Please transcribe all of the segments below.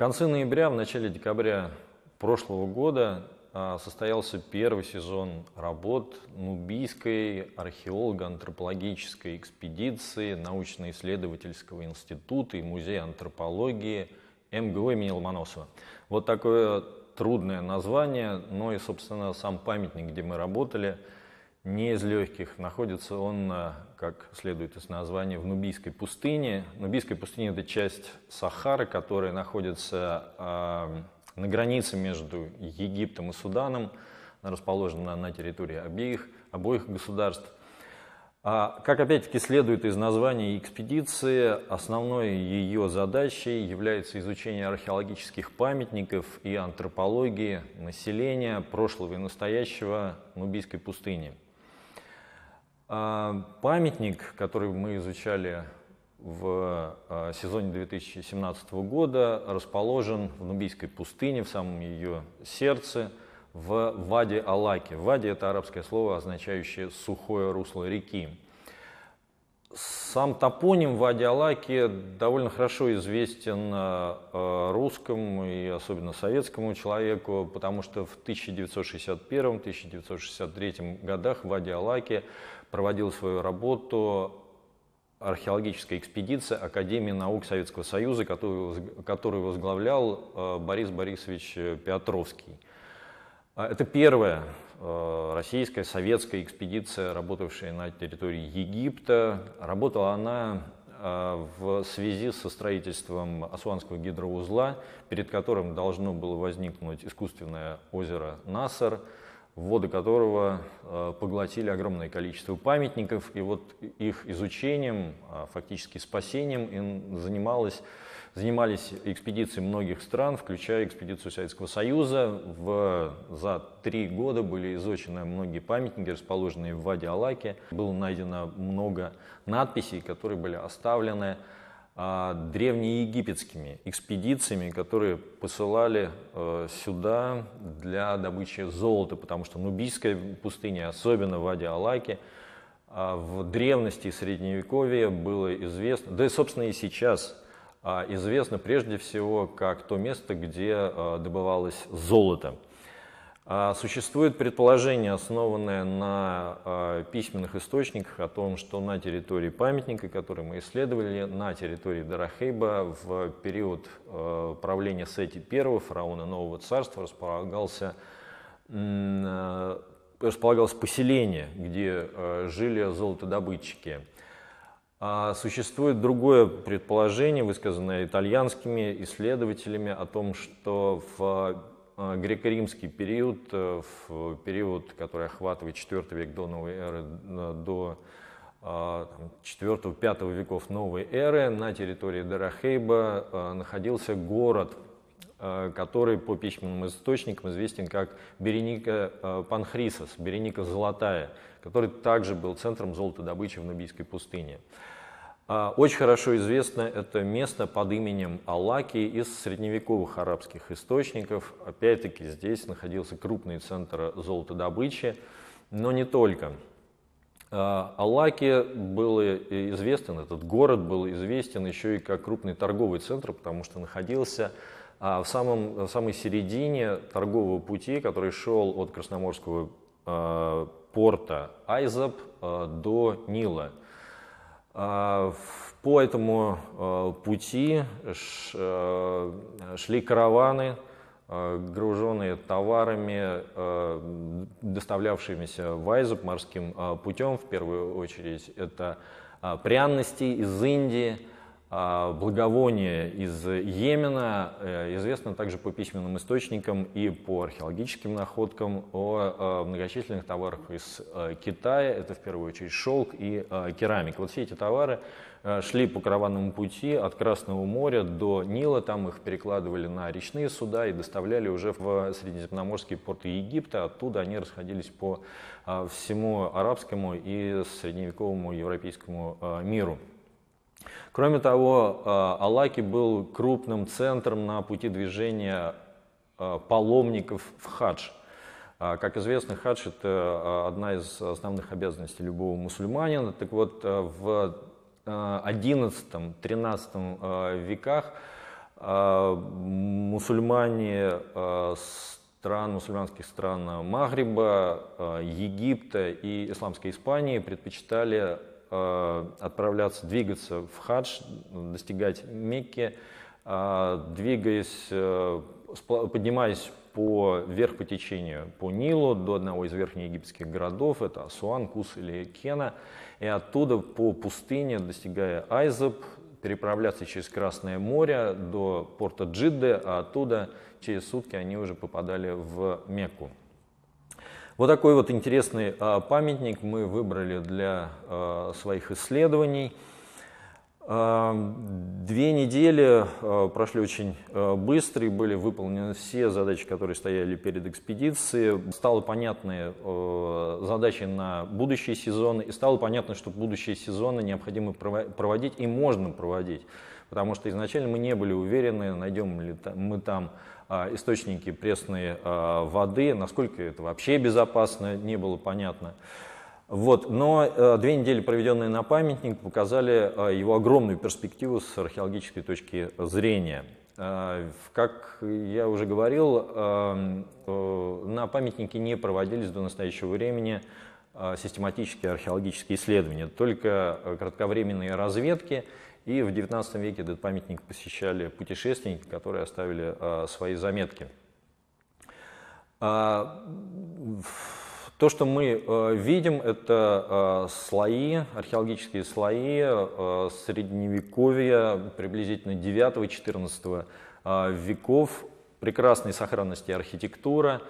конце ноября, в начале декабря прошлого года а, состоялся первый сезон работ Нубийской археолого-антропологической экспедиции научно-исследовательского института и музея антропологии МГУ имени Ломоносова. Вот такое трудное название, но и, собственно, сам памятник, где мы работали, не из легких. Находится он как следует из названия, в Нубийской пустыне. Нубийская пустыня – это часть Сахары, которая находится а, на границе между Египтом и Суданом. расположена на территории обеих, обоих государств. А, как опять-таки следует из названия экспедиции, основной ее задачей является изучение археологических памятников и антропологии населения прошлого и настоящего Нубийской пустыни – а, памятник, который мы изучали в а, сезоне 2017 года, расположен в Нубийской пустыне, в самом ее сердце, в Ваде Алаке. Ваде – это арабское слово, означающее «сухое русло реки». Сам топоним Вади Алаки довольно хорошо известен э, русскому и особенно советскому человеку, потому что в 1961-1963 годах Вади Алаки проводил свою работу археологическая экспедиция Академии наук Советского Союза, которую, возглавлял э, Борис Борисович Петровский. А, это первое, Э, российская советская экспедиция, работавшая на территории Египта. Работала она э, в связи со строительством Асуанского гидроузла, перед которым должно было возникнуть искусственное озеро Насар – воды которого э, поглотили огромное количество памятников, и вот их изучением, а, фактически спасением занималась, занимались экспедиции многих стран, включая экспедицию Советского Союза. В, за три года были изучены многие памятники, расположенные в Ваде-Алаке. Было найдено много надписей, которые были оставлены а, древнеегипетскими экспедициями, которые посылали э, сюда для добычи золота, потому что Нубийская пустыня, особенно в Аде-Алаке, а, в древности и средневековье было известно, да и, собственно, и сейчас а, известно прежде всего как то место, где добывалось золото – а, существует предположение, основанное на а, письменных источниках, о том, что на территории памятника, который мы исследовали, на территории Дарахейба в период а, правления Сети I, фараона Нового Царства, располагался, располагалось поселение, где жили золотодобытчики. Существует другое предположение, высказанное итальянскими исследователями, о том, что в Э, греко-римский период, э, в период, который охватывает IV век до новой эры, э, до 4-5 веков новой эры на территории Дарахейба находился город, который по письменным источникам известен как Береника Панхрисос, Береника Золотая, который также был центром золотодобычи в Нубийской пустыне. А, очень хорошо известно это место под именем Алаки из средневековых арабских источников. Опять-таки здесь находился крупный центр золотодобычи, но не только. А, Алаки был известен, этот город был известен еще и как крупный торговый центр, потому что находился а, в, самом, в самой середине торгового пути, который шел от Красноморского порта Айзаб до Нила – а, по этому а, пути а, шли караваны, груженные товарами, доставлявшимися в Айзуб морским путем. В первую очередь это пряности из Индии – а, Благовония из Йемена э, известно также по письменным источникам и по археологическим находкам о э, многочисленных товарах из э, Китая. Это в первую очередь шелк и керамика. Вот все эти товары шли по караванному пути от Красного моря до Нила, там их перекладывали на речные суда и доставляли уже в средиземноморские порты Египта, оттуда они расходились по всему арабскому и средневековому европейскому миру. Кроме того, э, Алаки был крупным центром на пути движения э, паломников в хадж. Э, как известно, хадж – это одна из основных обязанностей любого мусульманина. Так вот, в XI-XIII веках мусульмане стран, мусульманских стран Магриба, Египта и исламской Испании предпочитали Э, отправляться, двигаться в хадж, достигать Мекки, э, двигаясь, э, поднимаясь по вверх по течению, по Нилу до одного из египетских городов, это Асуан, Кус или Кена, и оттуда по пустыне, достигая Айзеб, переправляться через Красное море до порта Джидды, а оттуда через сутки они уже попадали в Мекку. Вот такой вот интересный а, памятник мы выбрали для а, своих исследований. А, две недели прошли очень быстро и были выполнены все задачи, которые стояли перед экспедицией. Стало понятны э, задачи на будущие сезоны, и стало понятно, что будущие сезоны необходимо проводить и можно проводить, потому что изначально мы не были уверены, найдем ли мы там а, источники пресной а, воды, насколько это вообще безопасно, не было понятно. Вот, но а, две недели, проведенные на памятник, показали его огромную перспективу с археологической точки зрения. Как я уже говорил, э, на памятнике не проводились до настоящего времени систематические археологические исследования, только кратковременные разведки – и в 19 веке этот памятник посещали путешественники, которые оставили а, свои заметки. А, то, что мы а, видим, это а, слои, археологические слои а, средневековья приблизительно 9-14 а, веков, прекрасной сохранности архитектура.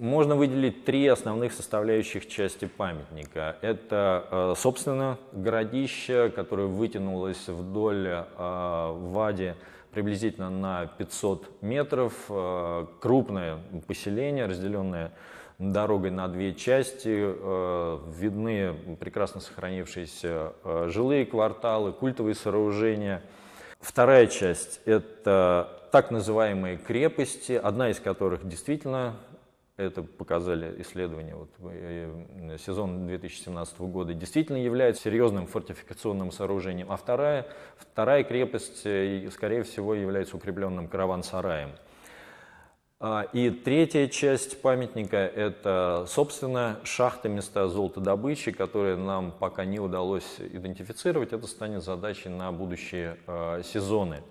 Можно выделить три основных составляющих части памятника. Это, э, собственно, городище, которое вытянулось вдоль э, Вади приблизительно на 500 метров. Э, крупное поселение, разделенное дорогой на две части. Видны прекрасно сохранившиеся жилые кварталы, культовые сооружения. Вторая часть – это так называемые крепости, одна из которых действительно это показали исследования, вот, э, э, сезон 2017 года, действительно является серьезным фортификационным сооружением. А вторая, вторая крепость, э, скорее всего, является укрепленным караван-сараем. А, и третья часть памятника – это, собственно, шахты места золотодобычи, которые нам пока не удалось идентифицировать. Это станет задачей на будущие сезоны.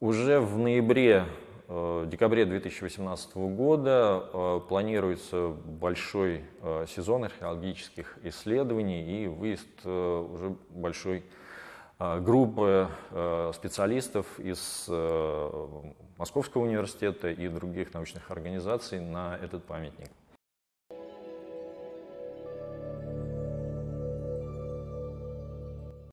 Уже в ноябре Э, декабре 2018 года э, планируется большой э, сезон археологических исследований и выезд уже большой группы специалистов из Московского университета и других научных организаций на этот памятник.